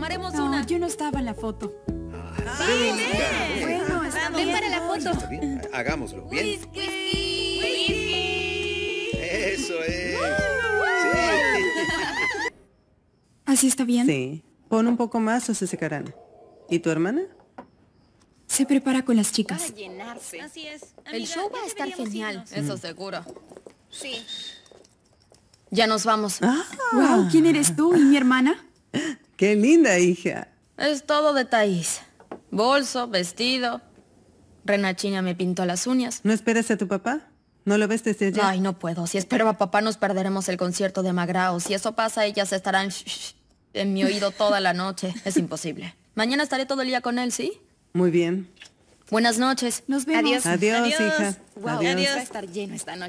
tomaremos no, una. Yo no estaba en la foto. Ah, sí, Bueno, para la foto. Hagámoslo. Bien. Eso es. ¿Así está bien? Sí. Pon un poco más o se secarán. ¿Y tu hermana? Se prepara con las chicas. Así es. El show va a estar genial. Eso seguro. Sí. Ya nos vamos. wow, ¿quién eres tú y mi hermana? Qué linda, hija. Es todo de Thaís. Bolso, vestido. Renachiña me pintó las uñas. ¿No esperas a tu papá? ¿No lo ves desde allá? Ay, no puedo. Si espero a papá nos perderemos el concierto de Magrao. Si eso pasa, ellas estarán en mi oído toda la noche. Es imposible. Mañana estaré todo el día con él, ¿sí? Muy bien. Buenas noches. Nos vemos. Adiós. Adiós, hija. Adiós. Va a estar lleno esta noche.